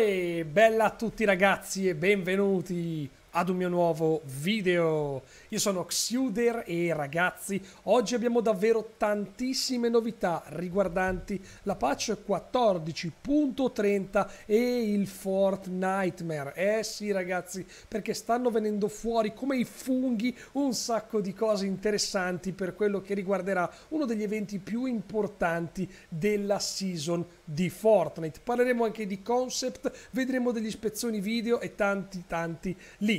e bella a tutti ragazzi e benvenuti ad un mio nuovo video. Io sono Xuder e ragazzi, oggi abbiamo davvero tantissime novità riguardanti la patch 14.30 e il Fort Nightmare. Eh sì ragazzi, perché stanno venendo fuori come i funghi un sacco di cose interessanti per quello che riguarderà uno degli eventi più importanti della season di Fortnite. Parleremo anche di concept, vedremo degli spezzoni video e tanti tanti lì.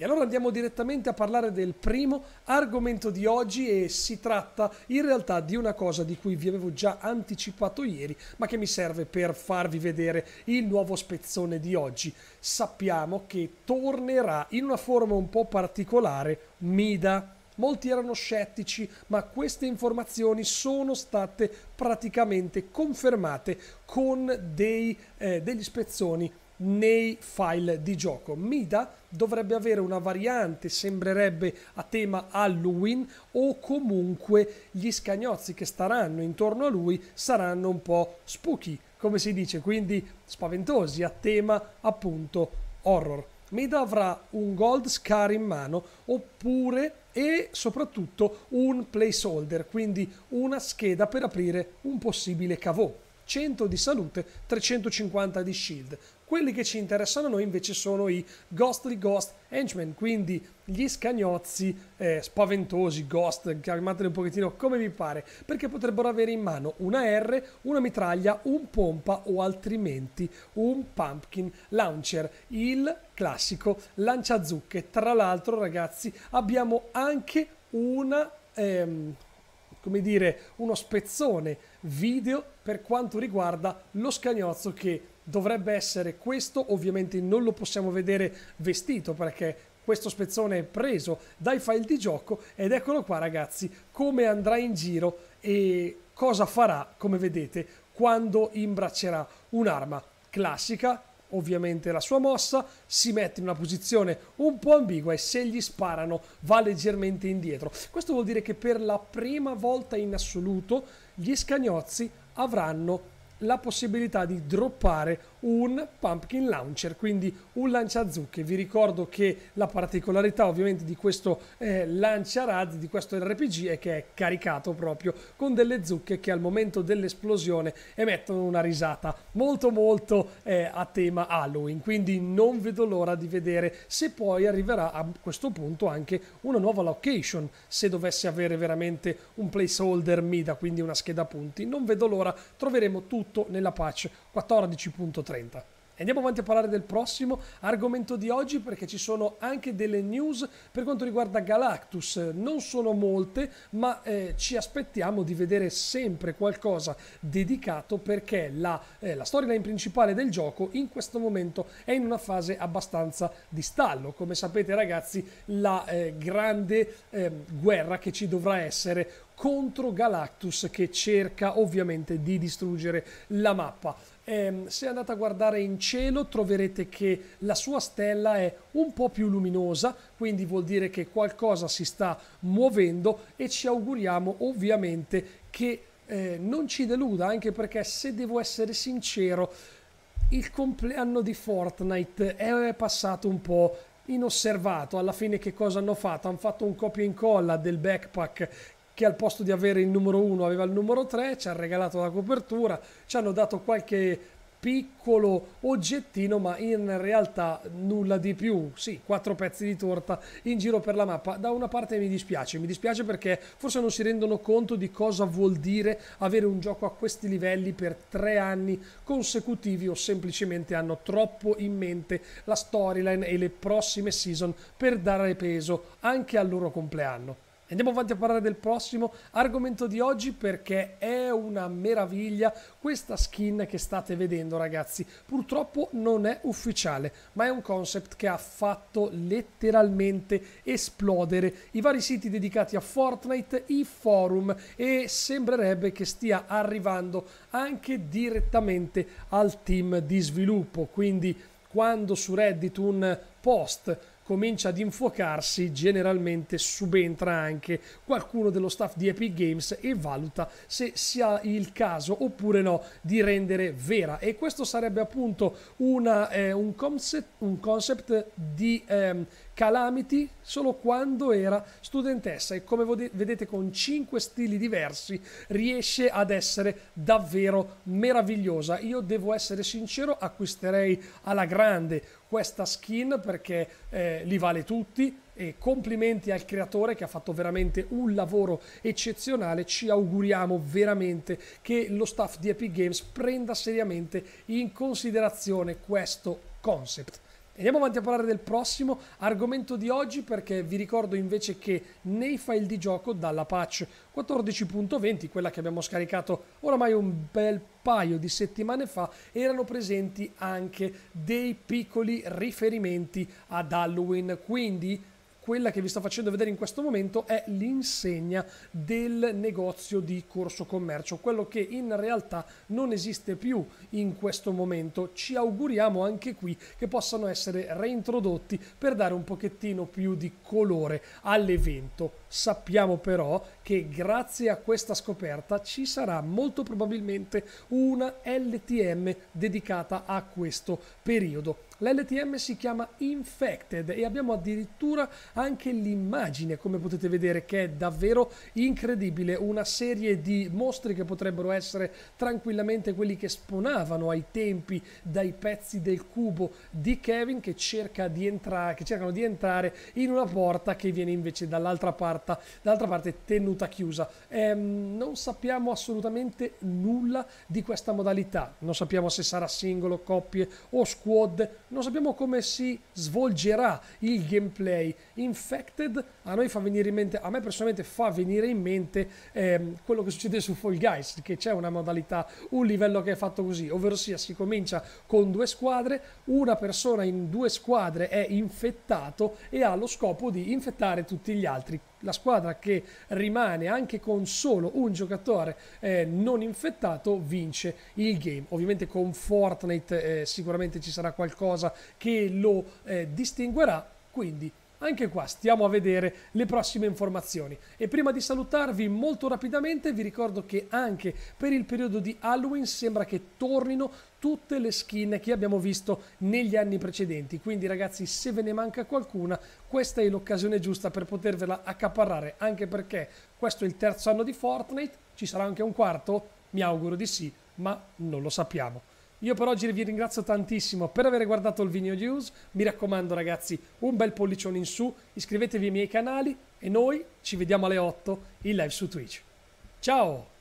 E allora andiamo direttamente a parlare del primo argomento di oggi e si tratta in realtà di una cosa di cui vi avevo già anticipato ieri, ma che mi serve per farvi vedere il nuovo spezzone di oggi. Sappiamo che tornerà in una forma un po' particolare Mida. Molti erano scettici, ma queste informazioni sono state praticamente confermate con dei, eh, degli spezzoni nei file di gioco. Mida dovrebbe avere una variante, sembrerebbe a tema Halloween o comunque gli scagnozzi che staranno intorno a lui saranno un po' spooky, come si dice, quindi spaventosi, a tema appunto horror. Mida avrà un gold scar in mano oppure e soprattutto un placeholder, quindi una scheda per aprire un possibile cavò. 100 di salute, 350 di shield. Quelli che ci interessano a noi invece sono i Ghostly Ghost Henchmen, quindi gli scagnozzi eh, spaventosi, ghost, chiamateli un pochettino come vi pare, perché potrebbero avere in mano una R, una mitraglia, un pompa o altrimenti un pumpkin launcher, il classico lanciazucche. Tra l'altro ragazzi abbiamo anche una... Ehm, come dire, uno spezzone video per quanto riguarda lo scagnozzo che dovrebbe essere questo, ovviamente non lo possiamo vedere vestito perché questo spezzone è preso dai file di gioco ed eccolo qua ragazzi come andrà in giro e cosa farà come vedete quando imbraccerà un'arma classica ovviamente la sua mossa, si mette in una posizione un po' ambigua e se gli sparano va leggermente indietro. Questo vuol dire che per la prima volta in assoluto gli scagnozzi avranno la possibilità di droppare un pumpkin launcher, quindi un lanciazucche. Vi ricordo che la particolarità ovviamente di questo eh, lanciarazzi, di questo RPG, è che è caricato proprio con delle zucche che al momento dell'esplosione emettono una risata molto molto eh, a tema Halloween. Quindi non vedo l'ora di vedere se poi arriverà a questo punto anche una nuova location, se dovesse avere veramente un placeholder mida, quindi una scheda punti. Non vedo l'ora, troveremo tutto tutto nella patch 14.30. Andiamo avanti a parlare del prossimo argomento di oggi perché ci sono anche delle news per quanto riguarda Galactus. Non sono molte, ma eh, ci aspettiamo di vedere sempre qualcosa dedicato perché la, eh, la storyline principale del gioco in questo momento è in una fase abbastanza di stallo. Come sapete ragazzi, la eh, grande ehm, guerra che ci dovrà essere contro Galactus che cerca ovviamente di distruggere la mappa. Eh, se andate a guardare in cielo troverete che la sua stella è un po' più luminosa, quindi vuol dire che qualcosa si sta muovendo e ci auguriamo ovviamente che eh, non ci deluda, anche perché se devo essere sincero, il compleanno di Fortnite è passato un po' inosservato. Alla fine che cosa hanno fatto? Hanno fatto un copia e incolla del backpack che al posto di avere il numero 1 aveva il numero 3, ci ha regalato la copertura, ci hanno dato qualche piccolo oggettino ma in realtà nulla di più sì quattro pezzi di torta in giro per la mappa da una parte mi dispiace mi dispiace perché forse non si rendono conto di cosa vuol dire avere un gioco a questi livelli per tre anni consecutivi o semplicemente hanno troppo in mente la storyline e le prossime season per dare peso anche al loro compleanno Andiamo avanti a parlare del prossimo argomento di oggi perché è una meraviglia questa skin che state vedendo ragazzi. Purtroppo non è ufficiale ma è un concept che ha fatto letteralmente esplodere i vari siti dedicati a Fortnite, i forum e sembrerebbe che stia arrivando anche direttamente al team di sviluppo. Quindi quando su Reddit un post comincia ad infuocarsi, generalmente subentra anche qualcuno dello staff di Epic Games e valuta se sia il caso oppure no di rendere vera. E questo sarebbe appunto una, eh, un, concept, un, concept, di ehm, Calamity solo quando era studentessa e come vedete con cinque stili diversi riesce ad essere davvero meravigliosa. Io devo essere sincero, acquisterei alla grande questa skin perché eh, li vale tutti e complimenti al creatore che ha fatto veramente un lavoro eccezionale. Ci auguriamo veramente che lo staff di Epic Games prenda seriamente in considerazione questo concept. Andiamo avanti a parlare del prossimo argomento di oggi perché vi ricordo invece che nei file di gioco dalla patch 14.20, quella che abbiamo scaricato oramai un bel paio di settimane fa, erano presenti anche dei piccoli riferimenti ad Halloween, quindi quella che vi sto facendo vedere in questo momento è l'insegna del negozio di corso commercio, quello che in realtà non esiste più in questo momento. Ci auguriamo anche qui che possano essere reintrodotti per dare un pochettino più di colore all'evento. Sappiamo però che grazie a questa scoperta ci sarà molto probabilmente una LTM dedicata a questo periodo. L'LTM si chiama Infected e abbiamo addirittura anche l'immagine, come potete vedere, che è davvero incredibile. Una serie di mostri che potrebbero essere tranquillamente quelli che sponavano ai tempi dai pezzi del cubo di Kevin che, cerca di entra- che cercano di entrare in una porta che viene invece dall'altra parte, dall'altra parte tenuta chiusa. Ehm, non sappiamo assolutamente nulla di questa modalità. Non sappiamo se sarà singolo, coppie o squad. Non sappiamo come si svolgerà il gameplay. In Infected a noi fa venire in mente, a me personalmente fa venire in mente ehm, quello che succede su Fall Guys, che c'è una modalità, un livello che è fatto così, ovvero sia si comincia con due squadre, una persona in due squadre è infettato e ha lo scopo di infettare tutti gli altri la squadra che rimane anche con solo un giocatore eh, non infettato vince il game. Ovviamente con Fortnite eh, sicuramente ci sarà qualcosa che lo eh, distinguerà, quindi anche qua stiamo a vedere le prossime informazioni. E prima di salutarvi molto rapidamente vi ricordo che anche per il periodo di Halloween sembra che tornino tutte le skin che abbiamo visto negli anni precedenti. Quindi ragazzi se ve ne manca qualcuna questa è l'occasione giusta per potervela accaparrare anche perché questo è il terzo anno di Fortnite, ci sarà anche un quarto? Mi auguro di sì, ma non lo sappiamo. Io per oggi vi ringrazio tantissimo per aver guardato il video news. Mi raccomando ragazzi, un bel pollicione in su, iscrivetevi ai miei canali e noi ci vediamo alle 8 in live su Twitch. Ciao!